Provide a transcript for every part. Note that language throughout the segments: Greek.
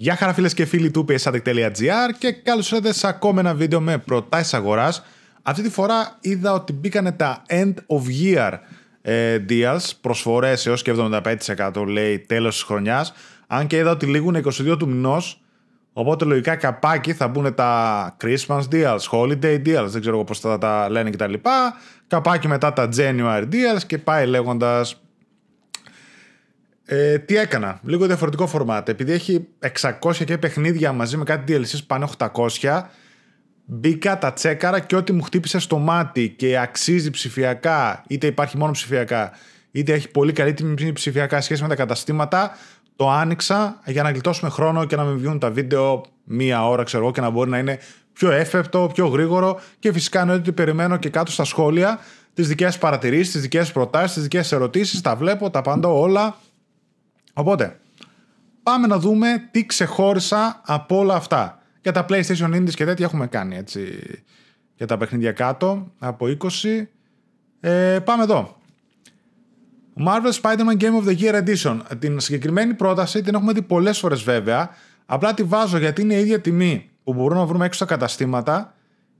Γεια χαρά φίλες και φίλοι του psadec.gr και καλώς ήρθατε σε ακόμα ένα βίντεο με προτάσεις αγοράς. Αυτή τη φορά είδα ότι μπήκανε τα end of year ε, deals, προσφορές έως και 75% λέει τέλος της χρονιάς, αν και είδα ότι λήγουν 22 του μηνός, οπότε λογικά καπάκι θα μπουν τα Christmas deals, holiday deals, δεν ξέρω πώς θα τα λένε κτλ. Καπάκι μετά τα January deals και πάει λέγοντας ε, τι έκανα, λίγο διαφορετικό φορμάτ, Επειδή έχει 600 και παιχνίδια μαζί με κάτι DLCs πάνω 800, μπήκα, τα τσέκαρα και ό,τι μου χτύπησε στο μάτι και αξίζει ψηφιακά, είτε υπάρχει μόνο ψηφιακά, είτε έχει πολύ καλή τιμή ψηφιακά σχέση με τα καταστήματα, το άνοιξα για να γλιτώσουμε χρόνο και να μην βγουν τα βίντεο μία ώρα, ξέρω εγώ, και να μπορεί να είναι πιο έφεπτο, πιο γρήγορο και φυσικά εννοείται ότι περιμένω και κάτω στα σχόλια τις δικές παρατηρήσεις, τις δικές προτάσεις, τις δικές ερωτήσεις. Τα βλέπω, τα απαντώ όλα. Οπότε, πάμε να δούμε τι ξεχώρισα από όλα αυτά. Για τα PlayStation Indies και τέτοια έχουμε κάνει έτσι. Για τα παιχνίδια κάτω από 20. Ε, πάμε εδώ. Marvel Spider-Man Game of the Year Edition. Την συγκεκριμένη πρόταση την έχουμε δει πολλές φορές βέβαια. Απλά τη βάζω γιατί είναι η ίδια τιμή που μπορούμε να βρούμε έξω στα καταστήματα.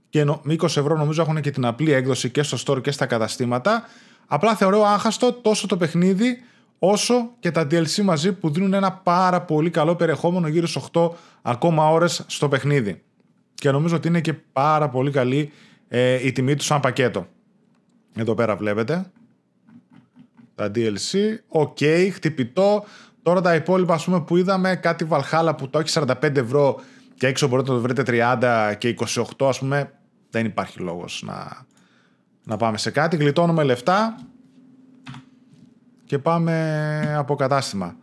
Και 20 ευρώ νομίζω έχουν και την απλή έκδοση και στο store και στα καταστήματα. Απλά θεωρώ άχαστο τόσο το παιχνίδι όσο και τα DLC μαζί που δίνουν ένα πάρα πολύ καλό περιεχόμενο γύρω στις 8 ακόμα ώρες στο παιχνίδι. Και νομίζω ότι είναι και πάρα πολύ καλή ε, η τιμή του σαν πακέτο. Εδώ πέρα βλέπετε. Τα DLC, οκ, χτυπητό. Τώρα τα υπόλοιπα πούμε, που είδαμε, κάτι βαλχάλα που το έχει 45 ευρώ και έξω μπορείτε να το βρείτε 30 και 28 ας πούμε, δεν υπάρχει λόγος να, να πάμε σε κάτι. Γλιτώνουμε λεφτά, και πάμε από κατάστημα.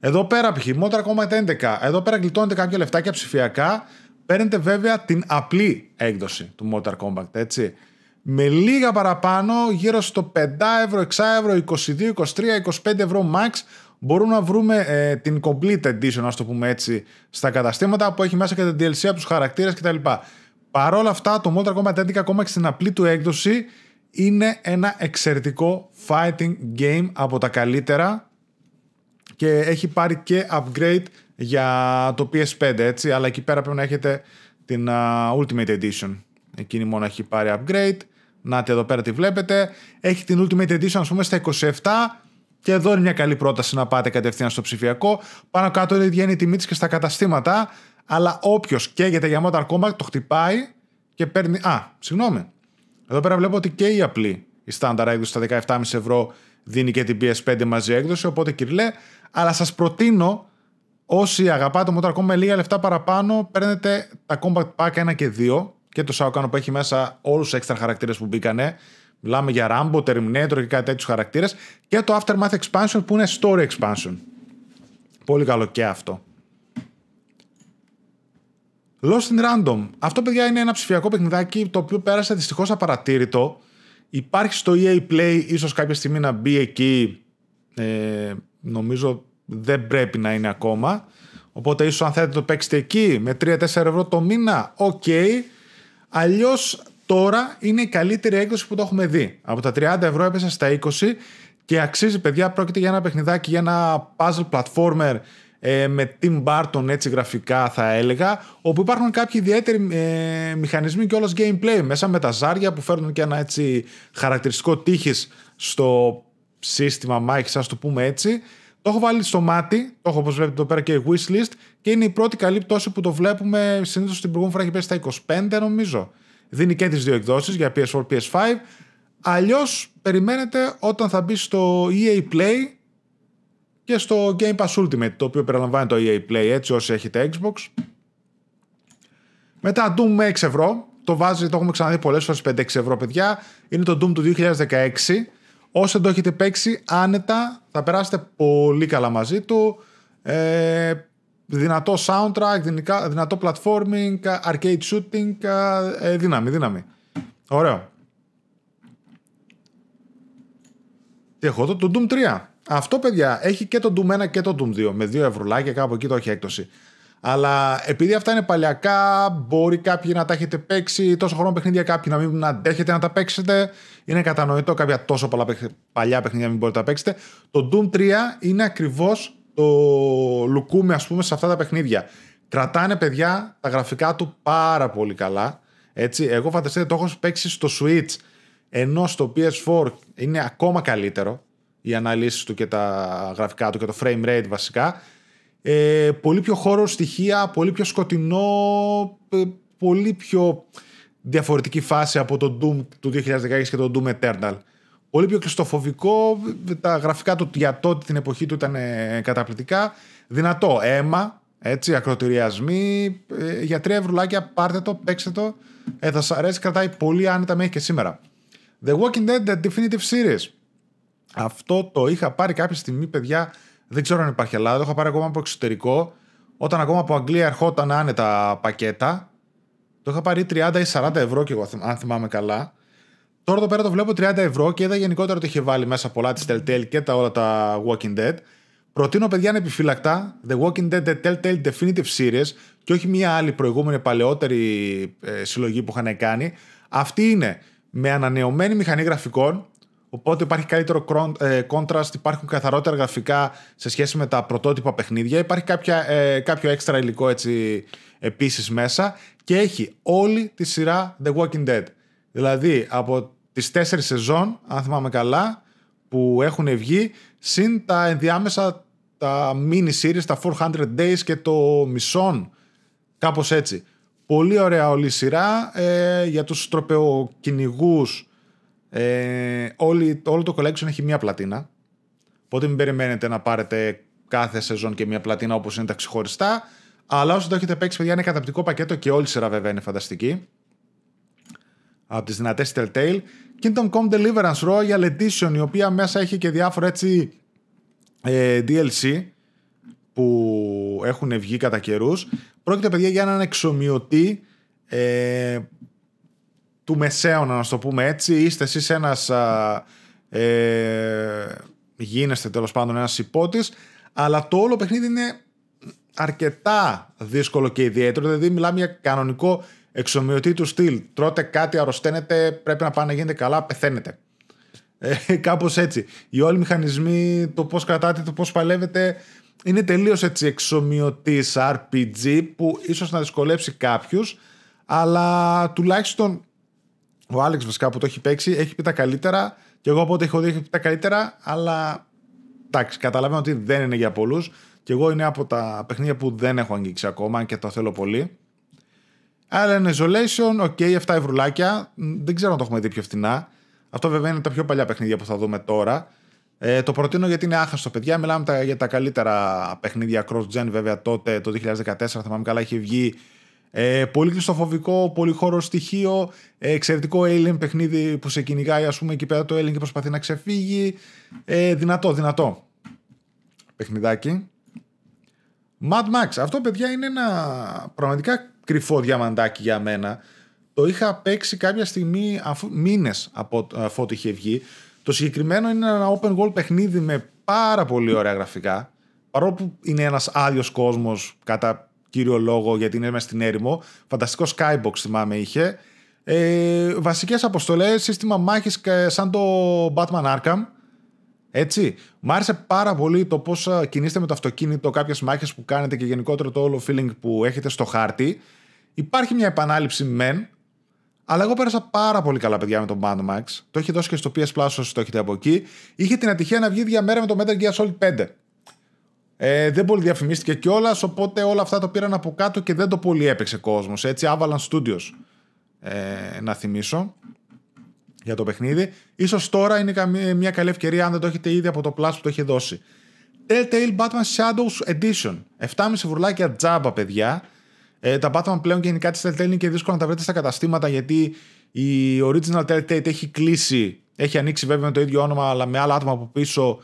Εδώ πέρα π.χ. Motor 11. Εδώ πέρα γλιτώνετε κάποια λεφτάκια ψηφιακά. Παίρνετε βέβαια την απλή έκδοση του Motor Combat, έτσι. Με λίγα παραπάνω, γύρω στο 5 ευρώ, 6 ευρώ, 22, 23, 25 ευρώ max, μπορούμε να βρούμε ε, την complete edition, ας το πούμε έτσι, στα καταστήματα που έχει μέσα και τα DLC από τους χαρακτήρες κτλ. Παρ' όλα αυτά, το Motor 11 ακόμα και στην απλή του έκδοση είναι ένα εξαιρετικό fighting game από τα καλύτερα και έχει πάρει και upgrade για το PS5 έτσι, αλλά εκεί πέρα πρέπει να έχετε την Ultimate Edition. Εκείνη μόνο έχει πάρει upgrade. Να εδώ πέρα τη βλέπετε. Έχει την Ultimate Edition ας πούμε στα 27 και εδώ είναι μια καλή πρόταση να πάτε κατευθείαν στο ψηφιακό. Πάνω κάτω είναι η η τιμή της και στα καταστήματα αλλά όποιος καίγεται για Mortal Kombat το χτυπάει και παίρνει... Α, συγγνώμη. Εδώ πέρα βλέπω ότι και η απλή η στάνταρ έκδοση στα 17,5 ευρώ δίνει και την PS5 μαζί έκδοση, οπότε κυριλέ, αλλά σας προτείνω όσοι αγαπάτε Motor ακόμα με λίγα λεφτά παραπάνω, παίρνετε τα Combat Pack 1 και 2 και το Saucano που έχει μέσα όλους τους έξτρα χαρακτήρες που μπήκανε. Μιλάμε για Rambo, Terminator και κάτι τέτοιους χαρακτήρες και το Aftermath Expansion που είναι Story Expansion. Πολύ καλό και αυτό. Lost in Random. Αυτό, παιδιά, είναι ένα ψηφιακό παιχνιδάκι το οποίο πέρασε δυστυχώς απαρατήρητο. Υπάρχει στο EA Play, ίσως κάποια στιγμή να μπει εκεί. Ε, νομίζω δεν πρέπει να είναι ακόμα. Οπότε ίσως, αν θέλετε το παίξετε εκεί με 3-4 ευρώ το μήνα, οκ. Okay. τώρα είναι η καλύτερη έκδοση που το έχουμε δει. Από τα 30 ευρώ έπεσε στα 20 και αξίζει παιδιά, πρόκειται για ένα παιχνιδάκι, για ένα puzzle platformer ε, με Tim Burton έτσι γραφικά θα έλεγα όπου υπάρχουν κάποιοι ιδιαίτεροι ε, μηχανισμοί και όλος gameplay μέσα με τα ζάρια που φέρνουν και ένα έτσι χαρακτηριστικό τύχης στο σύστημα Mike ας το πούμε έτσι το έχω βάλει στο μάτι, το έχω όπως βλέπετε εδώ πέρα και wishlist και είναι η πρώτη καλή πτώση που το βλέπουμε συνήθως την προηγούμενη φορά έχει πέσει στα 25 νομίζω δίνει και τις δύο εκδόσεις για PS4, PS5 Αλλιώς περιμένετε όταν θα μπει στο EA Play και στο Game Pass Ultimate, το οποίο περιλαμβάνει το EA Play, έτσι όσοι έχετε Xbox. Μετά Doom με 6 ευρώ, το βάζει, το έχουμε ξαναδεί πολλές φορές 5-6 ευρώ παιδιά, είναι το Doom του 2016. Όσοι το έχετε παίξει, άνετα, θα περάσετε πολύ καλά μαζί του. Ε, δυνατό soundtrack, δυνατό platforming, arcade shooting, ε, ε δύναμη, δύναμη. Ωραίο. Τι έχω εδώ, το Doom 3. Αυτό, παιδιά, έχει και το Doom 1 και το Doom 2. Με 2 ευρουλάκια κάπου εκεί το έχει έκπτωση. Αλλά επειδή αυτά είναι παλιακά, μπορεί κάποιοι να τα έχετε παίξει τόσο χρόνο παιχνίδια, κάποιοι να μην αντέχετε να τα παίξετε. Είναι κατανοητό κάποια τόσο παλιά παιχνίδια να μην μπορείτε να τα παίξετε. Το Doom 3 είναι ακριβώς το λουκούμε, ας πούμε, σε αυτά τα παιχνίδια. Κρατάνε παιδιά τα γραφικά του πάρα πολύ καλά. Έτσι, εγώ φανταστείτε το έχω παίξει στο Switch, ενώ στο PS4 είναι ακόμα καλύτερο οι αναλύσεις του και τα γραφικά του και το frame rate βασικά. Ε, πολύ πιο χώρο στοιχεία, πολύ πιο σκοτεινό, ε, πολύ πιο διαφορετική φάση από το Doom του 2016 και το Doom Eternal. Πολύ πιο κλειστοφοβικό, ε, τα γραφικά του για τότε την εποχή του ήταν ε, καταπληκτικά. Δυνατό αίμα, έτσι, ακροτηριασμοί, για τρία ευρουλάκια πάρτε το, παίξτε το, ε, θα σας αρέσει, κρατάει πολύ άνετα μέχρι και σήμερα. The Walking Dead The Definitive Series αυτό το είχα πάρει κάποια στιγμή, παιδιά. Δεν ξέρω αν υπάρχει Ελλάδα. Το είχα πάρει ακόμα από εξωτερικό. Όταν ακόμα από Αγγλία ερχόταν άνετα πακέτα. Το είχα πάρει 30 ή 40 ευρώ και εγώ, αν θυμάμαι καλά. Τώρα εδώ πέρα το βλέπω 30 ευρώ και είδα γενικότερα ότι είχε βάλει μέσα πολλά της Telltale και τα όλα τα Walking Dead. Προτείνω παιδιά ανεπιφύλακτα The Walking Dead The Telltale Definitive Series και όχι μια άλλη προηγούμενη παλαιότερη ε, συλλογή που είχαν κάνει. Αυτή είναι με ανανεωμένη μηχανή γραφικών, Οπότε υπάρχει καλύτερο ε, contrast, υπάρχουν καθαρότερα γραφικά σε σχέση με τα πρωτότυπα παιχνίδια. Υπάρχει ε, κάποιο έξτρα υλικό έτσι επίσης μέσα και έχει όλη τη σειρά The Walking Dead. Δηλαδή από τις τέσσερις σεζόν, αν θυμάμαι καλά, που έχουν βγει, συν τα ενδιάμεσα τα mini series, τα 400 days και το μισόν, κάπως έτσι. Πολύ ωραία όλη η σειρά ε, για τους τροπεοκυνηγούς ε, όλη, όλο το collection έχει μία πλατίνα. Οπότε μην περιμένετε να πάρετε κάθε σεζόν και μία πλατίνα όπως είναι τα ξεχωριστά. Αλλά όσο το έχετε παίξει, παιδιά, είναι καταπληκτικό πακέτο και όλη η σειρά βέβαια είναι φανταστική. Από τις δυνατές Telltale. Kingdom Come Deliverance Royal Edition, η οποία μέσα έχει και διάφορα έτσι ε, DLC που έχουν βγει κατά καιρούς. Πρόκειται, παιδιά, για έναν εξομοιωτή ε, του μεσαίωνα, να το πούμε έτσι. Είστε εσείς ένας, ε, γίνεστε τέλος πάντων ένας υπότης. αλλά το όλο παιχνίδι είναι αρκετά δύσκολο και ιδιαίτερο, δηλαδή μιλάμε για κανονικό εξομοιωτή του στυλ. Τρώτε κάτι, αρρωσταίνετε, πρέπει να πάνε να γίνετε καλά, πεθαίνετε. Ε, κάπως έτσι. Οι όλοι οι μηχανισμοί, το πώς κρατάτε, το πώς παλεύετε, είναι τελείως έτσι εξομοιωτής RPG που ίσως να δυσκολέψει κάποιους, αλλά τουλάχιστον ο Άλεξ βασικά που το έχει παίξει έχει πει τα καλύτερα και εγώ από ό,τι έχω δει έχει πει τα καλύτερα, αλλά εντάξει, καταλαβαίνω ότι δεν είναι για πολλούς Και εγώ είναι από τα παιχνίδια που δεν έχω αγγίξει ακόμα και το θέλω πολύ. είναι Isolation, ok, 7 ευρουλάκια. Δεν ξέρω αν το έχουμε δει πιο φθηνά. Αυτό βέβαια είναι τα πιο παλιά παιχνίδια που θα δούμε τώρα. Ε, το προτείνω γιατί είναι άχαστο, παιδιά. Μιλάμε για τα καλύτερα παιχνίδια cross-gen, βέβαια τότε, το 2014, θα πάμε καλά, είχε βγει ε, πολύ κλειστοφοβικό, πολύ χώρο στοιχείο. Ε, εξαιρετικό alien παιχνίδι που σε κυνηγάει, ας πούμε, εκεί πέρα το alien και προσπαθεί να ξεφύγει. Ε, δυνατό, δυνατό. Παιχνιδάκι. Mad Max. Αυτό, παιδιά, είναι ένα πραγματικά κρυφό διαμαντάκι για μένα. Το είχα παίξει κάποια στιγμή, αφού, μήνες από, αφού το είχε βγει. Το συγκεκριμένο είναι ένα open world παιχνίδι με πάρα πολύ ωραία γραφικά. Παρόλο που είναι ένας άδειο κόσμος κατά κύριο λόγο γιατί είναι μέσα στην έρημο. Φανταστικό skybox θυμάμαι είχε. Ε, βασικές αποστολές, σύστημα μάχης ε, σαν το Batman Arkham. Έτσι. Μ' άρεσε πάρα πολύ το πώς ε, κινείστε με το αυτοκίνητο, κάποιες μάχες που κάνετε και γενικότερα το όλο feeling που έχετε στο χάρτη. Υπάρχει μια επανάληψη μεν, αλλά εγώ πέρασα πάρα πολύ καλά, παιδιά, με τον Band Max. Το έχει δώσει και στο PS Plus, όσοι το έχετε από εκεί. Είχε την ατυχία να βγει διαμέρα με το Metal Gear Solid 5. Ε, δεν πολύ διαφημίστηκε κιόλας, οπότε όλα αυτά το πήραν από κάτω και δεν το πολύ έπαιξε κόσμος. Έτσι, Avalanche Studios. Ε, να θυμίσω για το παιχνίδι. Σω τώρα είναι μια καλή ευκαιρία αν δεν το έχετε ήδη από το Plus που το έχει δώσει. Telltale Batman Shadows Edition. 7,5 βουρλάκια τζάμπα, παιδιά. Ε, τα Batman πλέον γενικά της Telltale είναι και δύσκολο να τα βρείτε στα καταστήματα γιατί η Original Telltale έχει κλείσει. Έχει ανοίξει βέβαια με το ίδιο όνομα, αλλά με άλλα άτομα από πίσω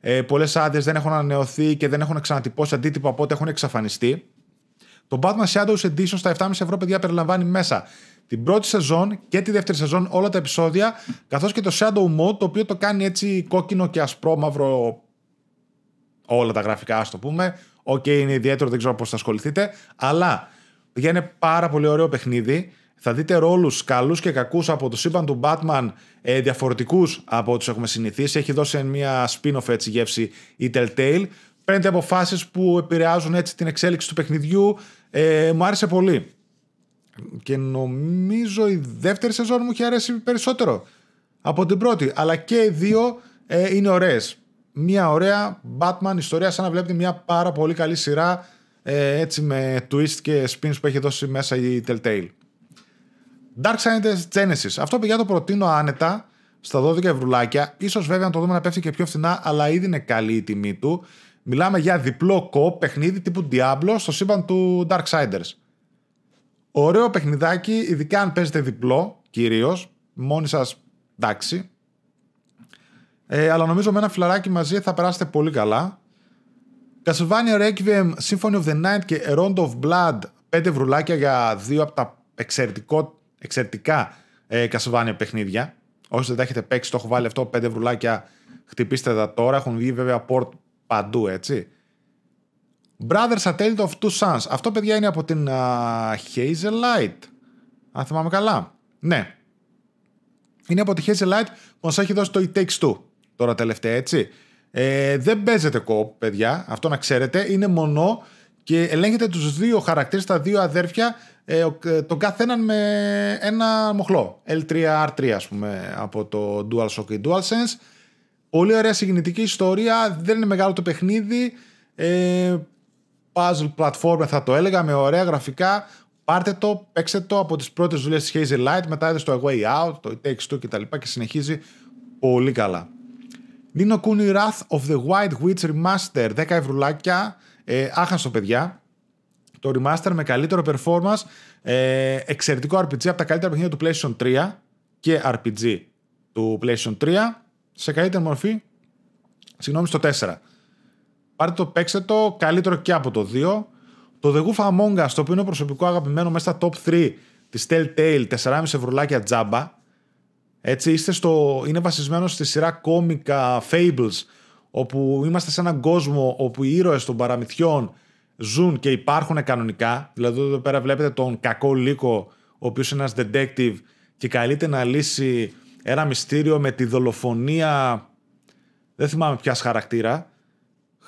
ε, Πολλές άδειες δεν έχουν ανανεωθεί και δεν έχουν ξανατυπώσει αντίτυπα, οπότε έχουν εξαφανιστεί. Το Batman Shadows Edition στα 7,5 ευρώ, παιδιά, περιλαμβάνει μέσα την πρώτη σεζόν και τη δεύτερη σεζόν, όλα τα επεισόδια, καθώς και το Shadow Mode, το οποίο το κάνει έτσι κόκκινο και ασπρόμαυρο όλα τα γραφικά, ας το πούμε. Οκ, okay, είναι ιδιαίτερο, δεν ξέρω πώς θα ασχοληθείτε, αλλά για είναι πάρα πολύ ωραίο παιχνίδι. Θα δείτε ρόλους καλούς και κακούς από τους σύμπαν του Batman ε, διαφορετικούς από ό,τι έχουμε συνηθίσει. Έχει δώσει μια spin-off έτσι γεύση η Telltale. Παίρνετε αποφάσεις που επηρεάζουν έτσι την εξέλιξη του παιχνιδιού. Ε, μου άρεσε πολύ. Και νομίζω η δεύτερη σεζόν μου έχει αρέσει περισσότερο από την πρώτη. Αλλά και οι δύο ε, είναι ωραίες. Μια ωραία Batman ιστορία σαν να βλέπετε μια πάρα πολύ καλή σειρά ε, έτσι με twist και spins που έχει δώσει μέσα η Telltale. Dark Siders Genesis. Αυτό παιδιά το προτείνω άνετα στα 12 ευρουλάκια. Ίσως βέβαια να το δούμε να πέφτει και πιο φθηνά, αλλά ήδη είναι καλή η τιμή του. Μιλάμε για διπλό κοπ παιχνίδι τύπου Diablo στο σύμπαν του Dark Siders. Ωραίο παιχνιδάκι, ειδικά αν παίζετε διπλό κυρίως, μόνοι σας εντάξει. Ε, αλλά νομίζω με ένα φιλαράκι μαζί θα περάσετε πολύ καλά. Castlevania Requiem, Symphony of the Night και A Round of Blood, 5 βρουλάκια για δύο από τα εξαιρετικότητα εξαιρετικά ε, παιχνίδια. Όσοι δεν τα έχετε παίξει, το έχω βάλει αυτό 5 βρουλάκια. Χτυπήστε τα τώρα. Έχουν βγει βέβαια port παντού, έτσι. Brothers Satellite of Two Sons. Αυτό, παιδιά, είναι από την uh, Light. Αν θυμάμαι καλά. Ναι. Είναι από τη Light που μας έχει δώσει το It Takes Two. Τώρα τελευταία, έτσι. Ε, δεν παίζεται κόπ, παιδιά. Αυτό να ξέρετε. Είναι μονό και ελέγχεται τους δύο χαρακτήρες, τα δύο αδέρφια, ε, ε, τον καθέναν με ένα μοχλό. L3R3 ας πούμε από το DualShock και DualSense. Πολύ ωραία συγκινητική ιστορία, δεν είναι μεγάλο το παιχνίδι. Ε, puzzle platform θα το έλεγα με ωραία γραφικά. Πάρτε το, παίξτε το από τις πρώτες δουλειές της Hazel Light, μετά έδωσε το A Way Out, το It Takes Two κτλ. Και, και συνεχίζει πολύ καλά. Nino Kuni Wrath of the White Witch Remaster, 10 ευρουλάκια ε, άχαστο παιδιά, το remaster με καλύτερο performance, ε, εξαιρετικό RPG από τα καλύτερα παιχνίδια του PlayStation 3 και RPG του PlayStation 3 σε καλύτερη μορφή, συγγνώμη, στο 4. Πάρτε το, παίξτε το, καλύτερο και από το 2. Το The Goof Among Us, το οποίο είναι προσωπικό αγαπημένο μέσα στα top 3 της Telltale, 4,5 ευρουλάκια τζάμπα. Έτσι, είστε στο, είναι βασισμένο στη σειρά κόμικα Fables όπου είμαστε σε έναν κόσμο όπου οι ήρωες των παραμυθιών ζουν και υπάρχουν κανονικά. Δηλαδή εδώ πέρα βλέπετε τον κακό Λύκο, ο οποίος είναι ένας detective και καλείται να λύσει ένα μυστήριο με τη δολοφονία, δεν θυμάμαι ποιάς χαρακτήρα.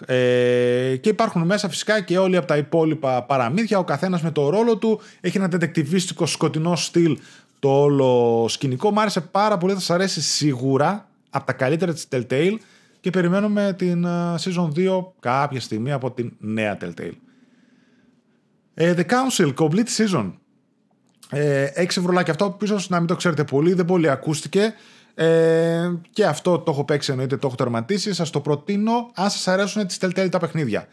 Ε, και υπάρχουν μέσα φυσικά και όλοι από τα υπόλοιπα παραμύθια, ο καθένας με το ρόλο του, έχει ένα detectivistικο σκοτεινό στυλ το όλο σκηνικό. Μ' άρεσε πάρα πολύ, θα σας αρέσει σίγουρα, από τα καλύτερα της Telltale και περιμένουμε την ε, Season 2 κάποια στιγμή από την νέα Telltale. Ε, The Council, Complete Season. Ε, έξι βρουλάκια αυτό, πίσω να μην το ξέρετε πολύ, δεν πολύ ακούστηκε. Ε, και αυτό το έχω παίξει εννοείται, το έχω τερματίσει. Σας το προτείνω αν σας αρέσουν τις Telltale τα παιχνίδια.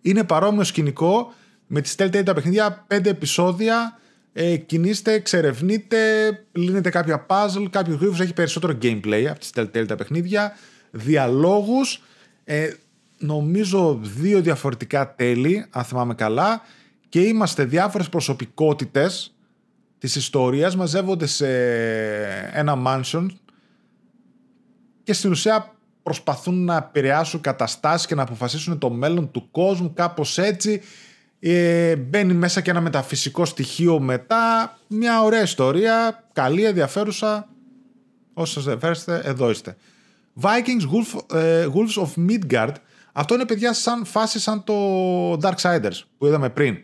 Είναι παρόμοιο σκηνικό με τις Telltale τα παιχνίδια, πέντε επεισόδια. Ε, κινείστε, εξερευνείτε, λύνετε κάποια puzzle, κάποιου γρήγορο. Έχει περισσότερο gameplay από τις Telltale τα παιχνίδια διαλόγους, ε, νομίζω δύο διαφορετικά τέλη, αν θυμάμαι καλά, και είμαστε διάφορες προσωπικότητες της ιστορίας, μαζεύονται σε ένα mansion και στην ουσία προσπαθούν να επηρεάσουν καταστάσεις και να αποφασίσουν το μέλλον του κόσμου, κάπως έτσι. Ε, μπαίνει μέσα και ένα μεταφυσικό στοιχείο μετά. Μια ωραία ιστορία, καλή, ενδιαφέρουσα. Όσο σας ενδιαφέρεστε, εδώ είστε. Vikings Wolf, ε, Wolves of Midgard. Αυτό είναι παιδιά σαν φάση σαν το Darksiders που είδαμε πριν.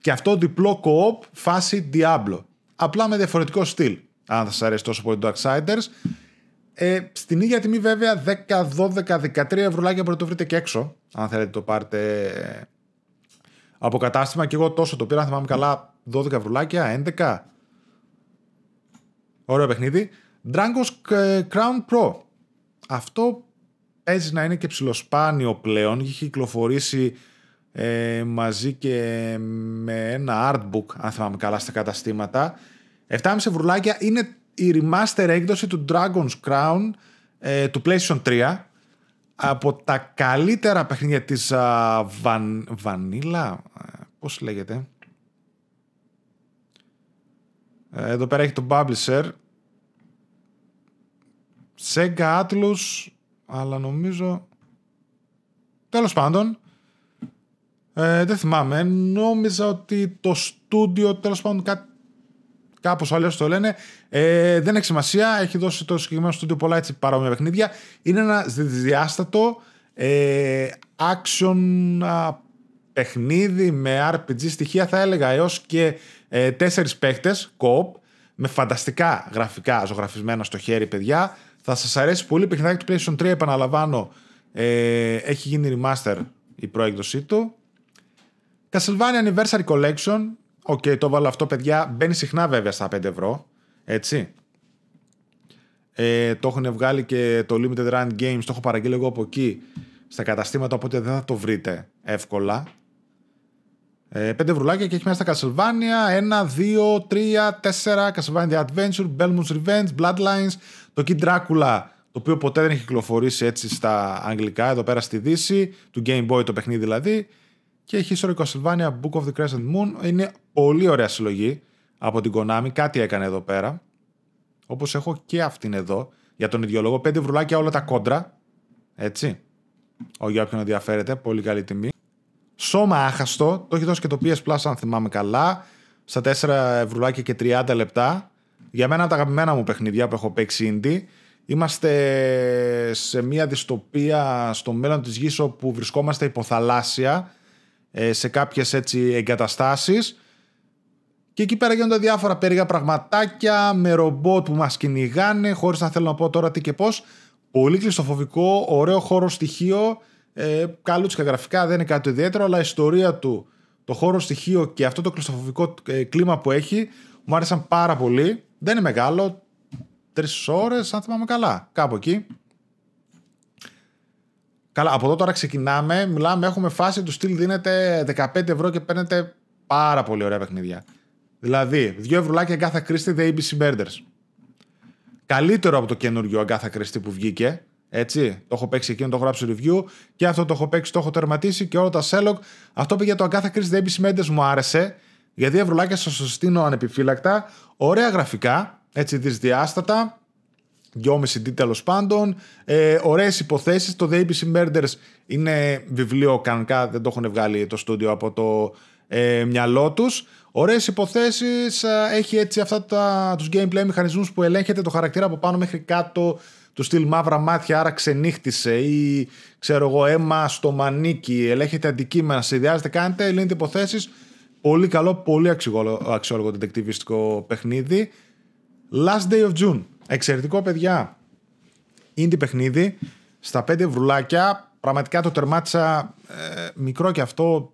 Και αυτό διπλό co-op φάση Diablo. Απλά με διαφορετικό στυλ. Αν θα σας αρέσει τόσο πολύ το Darksiders. Ε, στην ίδια τιμή βέβαια 10, 12, 13 ευρουλάκια μπορείτε να το βρείτε και έξω. Αν θέλετε το πάρετε ε, από κατάστημα. Και εγώ τόσο το πήρα, αν θυμάμαι καλά, 12 ευρουλάκια, 11. Ωραίο παιχνίδι. Dragon's ε, Crown Pro. Αυτό παίζει να είναι και ψηλοσπάνιο πλέον. Είχε κυκλοφορήσει ε, μαζί και με ένα artbook, αν θυμάμαι καλά, στα καταστήματα. 7,5 βρουλάκια είναι η remaster έκδοση του Dragon's Crown ε, του PlayStation 3 από τα καλύτερα παιχνίδια της α, βαν, Βανίλα πώς λέγεται ε, εδώ πέρα έχει το publisher Sega Atlus, αλλά νομίζω... Τέλος πάντων, ε, δεν θυμάμαι. Νόμιζα ότι το στούντιο, τέλος πάντων, κά... κάπως αλλιώς το λένε, ε, δεν έχει σημασία. Έχει δώσει το συγκεκριμένο στούντιο πολλά έτσι παρόμοια παιχνίδια. Είναι ένα διάστατο ε, action παιχνίδι με RPG στοιχεία θα έλεγα έως και ε, τέσσερις παίχτες, κοπ, με φανταστικά γραφικά ζωγραφισμένα στο χέρι παιδιά θα σας αρέσει πολύ. Παιχνιδάκι του PlayStation 3, επαναλαμβάνω, ε, έχει γίνει remaster η προέκδοσή του. Castlevania Anniversary Collection. Οκ, okay, το βάλω αυτό, παιδιά. Μπαίνει συχνά βέβαια στα 5 ευρώ. Έτσι. Ε, το έχουν βγάλει και το Limited Run Games. Το έχω παραγγείλει εγώ από εκεί στα καταστήματα, οπότε δεν θα το βρείτε εύκολα. Ε, πέντε βρουλάκια και έχει μέσα στα Castlevania. 1, 2, 3, 4, Castlevania The Adventure, Belmont's Revenge, Bloodlines, το Kid Dracula, το οποίο ποτέ δεν έχει κυκλοφορήσει έτσι στα αγγλικά, εδώ πέρα στη Δύση, του Game Boy το παιχνίδι δηλαδή. Και έχει History Castlevania, Book of the Crescent Moon. Είναι πολύ ωραία συλλογή από την Konami. Κάτι έκανε εδώ πέρα. Όπως έχω και αυτήν εδώ. Για τον ίδιο λόγο. Πέντε βρουλάκια όλα τα κόντρα. Έτσι. Ο, για όποιον ενδιαφέρεται. Πολύ καλή τιμή. Σώμα άχαστο. Το έχει δώσει και το PS Plus, αν θυμάμαι καλά. Στα 4 βρουλάκια και 30 λεπτά. Για μένα τα αγαπημένα μου παιχνίδια που έχω παίξει indie Είμαστε σε μια δυστοπία στο μέλλον της γης όπου βρισκόμαστε υποθαλάσσια ε, σε κάποιες έτσι εγκαταστάσεις και εκεί πέρα γίνονται διάφορα περίεργα πραγματάκια με ρομπότ που μας κυνηγάνε χωρίς να θέλω να πω τώρα τι και πώς πολύ κλειστοφοβικό, ωραίο χώρο στοιχείο ε, καλούτσικα γραφικά δεν είναι κάτι ιδιαίτερο αλλά η ιστορία του, το χώρο στοιχείο και αυτό το κλειστοφοβικό ε, κλίμα που έχει μου άρεσαν πάρα πολύ δεν είναι μεγάλο. Τρεις ώρες, αν θυμάμαι καλά. Κάπου εκεί. Καλά, από εδώ τώρα ξεκινάμε. Μιλάμε, έχουμε φάση του στυλ Δίνετε 15 ευρώ και παίρνετε πάρα πολύ ωραία παιχνίδια. Δηλαδή, 2 ευρουλάκια Αγκάθα Κρίστη The ABC Murders. Καλύτερο από το καινούριο Agatha Christie που βγήκε. Έτσι, το έχω παίξει εκείνο, το έχω γράψει review και αυτό το έχω παίξει, το έχω τερματίσει και όλα τα Sherlock. Αυτό πήγε το Agatha Christie, The ABC Murders μου άρεσε για δύο ευρωλάκια σα συστήνω ανεπιφύλακτα. Ωραία γραφικά, έτσι δυσδιάστατα, δυσδιάστατα D τέλος πάντων. Ε, ωραίες υποθέσεις. Το The ABC Murders είναι βιβλίο κανονικά, δεν το έχουν βγάλει το στούντιο από το ε, μυαλό τους. Ωραίες υποθέσεις ε, έχει έτσι αυτά τα, gameplay μηχανισμούς που ελέγχεται το χαρακτήρα από πάνω μέχρι κάτω του στυλ μαύρα μάτια, άρα ξενύχτησε ή ξέρω εγώ αίμα στο μανίκι, ελέγχεται αντικείμενα, συνδυάζεται, κάνετε, λύνετε υποθέσεις Πολύ καλό, πολύ αξιόλογο τεντεκτιβιστικό παιχνίδι. Last Day of June. Εξαιρετικό, παιδιά. Indie παιχνίδι. Στα πέντε βρουλάκια. Πραγματικά το τερμάτισα ε, μικρό και αυτό.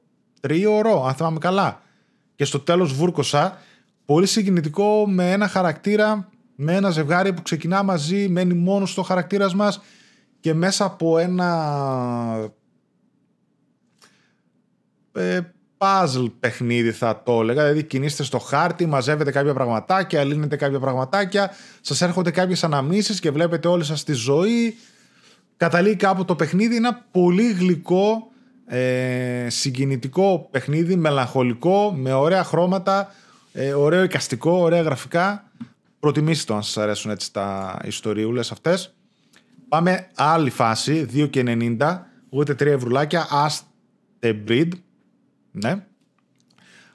ωρό αν θυμάμαι καλά. Και στο τέλος βούρκωσα. Πολύ συγκινητικό με ένα χαρακτήρα, με ένα ζευγάρι που ξεκινά μαζί, μένει μόνος στο χαρακτήρας μας και μέσα από ένα ε, puzzle παιχνίδι θα το έλεγα. Δηλαδή κινείστε στο χάρτη, μαζεύετε κάποια πραγματάκια, λύνετε κάποια πραγματάκια, σας έρχονται κάποιες αναμνήσεις και βλέπετε όλη σας τη ζωή. Καταλήγει κάπου το παιχνίδι ένα πολύ γλυκό, ε, συγκινητικό παιχνίδι, μελαγχολικό, με ωραία χρώματα, ε, ωραίο εικαστικό, ωραία γραφικά. Προτιμήστε το αν σας αρέσουν έτσι τα ιστοριούλες αυτές. Πάμε άλλη φάση, 2,90, ούτε 3 ευρουλάκια, Ask the Breed, ναι.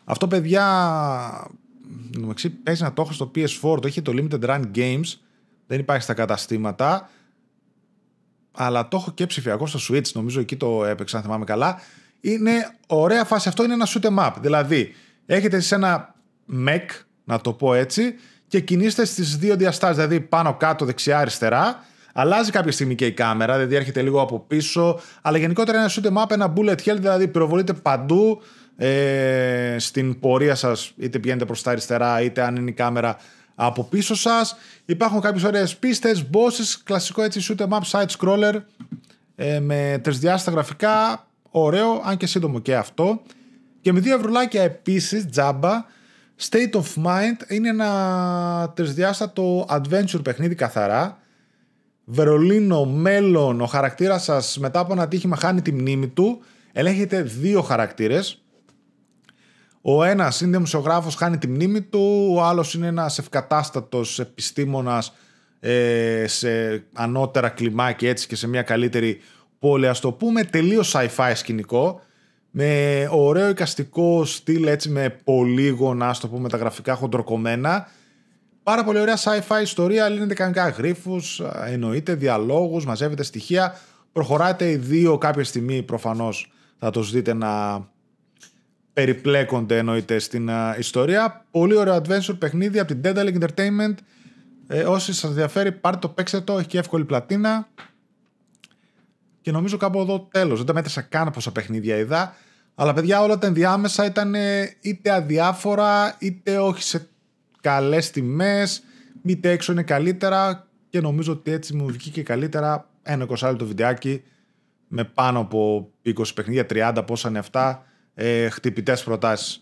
Αυτό, παιδιά, νομίζω παίζει να το έχω στο PS4, το έχει το Limited Run Games, δεν υπάρχει στα καταστήματα, αλλά το έχω και ψηφιακό στο Switch, νομίζω εκεί το έπαιξα, αν θυμάμαι καλά. Είναι ωραία φάση, αυτό είναι ένα shoot em up, δηλαδή έχετε σε ένα mech, να το πω έτσι, και κινείστε στις δύο διαστάσεις, δηλαδή πάνω, κάτω, δεξιά, αριστερά, Αλλάζει κάποια στιγμή και η κάμερα, δηλαδή έρχεται λίγο από πίσω, αλλά γενικότερα ένα shoot map, ένα bullet hell, δηλαδή πυροβολείτε παντού ε, στην πορεία σας είτε πηγαίνετε προς τα αριστερά, είτε αν είναι η κάμερα από πίσω σας. Υπάρχουν κάποιες ωραίες πίστες, bosses, κλασικό έτσι shoot map, side scroller, ε, με τρισδιάστα γραφικά, ωραίο, αν και σύντομο και αυτό. Και με δύο ευρουλάκια επίσης, τζάμπα, State of Mind είναι ένα τρισδιάστατο adventure παιχνίδι καθαρά Βερολίνο, μέλλον, ο χαρακτήρας σας μετά από ένα τύχημα χάνει τη μνήμη του. Ελέγχετε δύο χαρακτήρες. Ο ένας είναι δημοσιογράφος, χάνει τη μνήμη του. Ο άλλος είναι ένας ευκατάστατος επιστήμονας ε, σε ανώτερα κλιμάκια έτσι και σε μια καλύτερη πόλη. Ας το πούμε, τελείως sci-fi σκηνικό. Με ωραίο εικαστικό στυλ έτσι με πολύγωνα, ας το πούμε, τα γραφικά χοντροκομμένα Πάρα πολύ ωραία sci-fi ιστορία, λύνεται κανονικά γρήφου, εννοείται, διαλόγους, μαζεύεται στοιχεία. Προχωράτε οι δύο κάποια στιγμή προφανώς θα του δείτε να περιπλέκονται εννοείται στην ιστορία. Πολύ ωραίο adventure παιχνίδι από την Dental Entertainment. Ε, όσοι σας ενδιαφέρει πάρτε το, παίξτε το, έχει και εύκολη πλατίνα. Και νομίζω κάπου εδώ τέλος. Δεν τα μέτρησα καν πόσα παιχνίδια είδα. Αλλά παιδιά όλα τα ενδιάμεσα ήταν ε, είτε αδιάφορα είτε όχι σε καλές τιμές. Μήτε έξω είναι καλύτερα και νομίζω ότι έτσι μου βγήκε καλύτερα ένα 20 το βιντεάκι με πάνω από 20 παιχνίδια, 30 πόσα είναι αυτά, ε, χτυπητές προτάσεις.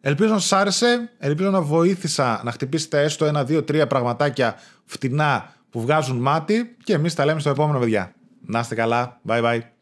Ελπίζω να σας άρεσε, ελπίζω να βοήθησα να χτυπήσετε έστω ένα, δύο, τρία πραγματάκια φτηνά που βγάζουν μάτι και εμείς τα λέμε στο επόμενο παιδιά. Να είστε καλά, bye bye.